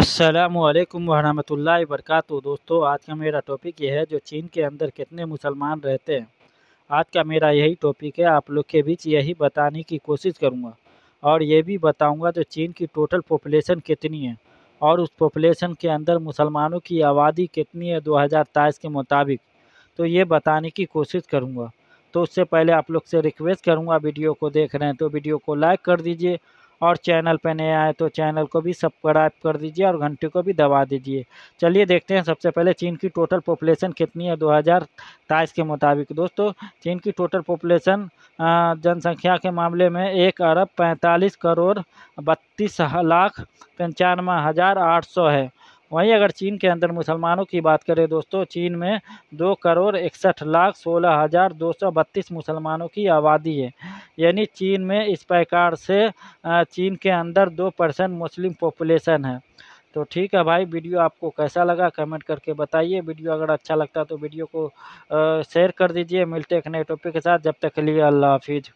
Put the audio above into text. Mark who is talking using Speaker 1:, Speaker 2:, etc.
Speaker 1: अस्सलाम वालेकुम वरहमतुल्लाहि दोस्तों आज का मेरा टॉपिक ये है जो चीन के अंदर कितने मुसलमान रहते हैं आज का मेरा यही टॉपिक है आप लोग के बीच यही बताने की कोशिश करूँगा और ये भी बताऊँगा जो चीन की टोटल पॉपुलेशन कितनी है और उस पॉपुलेशन के अंदर मुसलमानों की आबादी कितनी है दो के मुताबिक तो ये बताने की कोशिश करूँगा तो उससे पहले आप लोग से रिक्वेस्ट करूँगा वीडियो को देख रहे हैं तो वीडियो को लाइक कर दीजिए और चैनल पर नए आए तो चैनल को भी सब्सक्राइब कर दीजिए और घंटे को भी दबा दीजिए चलिए देखते हैं सबसे पहले चीन की टोटल पॉपुलेशन कितनी है दो के मुताबिक दोस्तों चीन की टोटल पॉपुलेशन जनसंख्या के मामले में एक अरब पैंतालीस करोड़ बत्तीस लाख पंचानवे हज़ार आठ सौ है वहीं अगर चीन के अंदर मुसलमानों की बात करें दोस्तों चीन में दो करोड़ इकसठ लाख सोलह हज़ार दो सौ बत्तीस मुसलमानों की आबादी है यानी चीन में इस प्रकार से चीन के अंदर दो परसेंट मुस्लिम पॉपुलेशन है तो ठीक है भाई वीडियो आपको कैसा लगा कमेंट करके बताइए वीडियो अगर अच्छा लगता तो वीडियो को शेयर कर दीजिए मिलते एक नए टॉपिक के साथ जब तक के लिए अल्लाह हाफिज़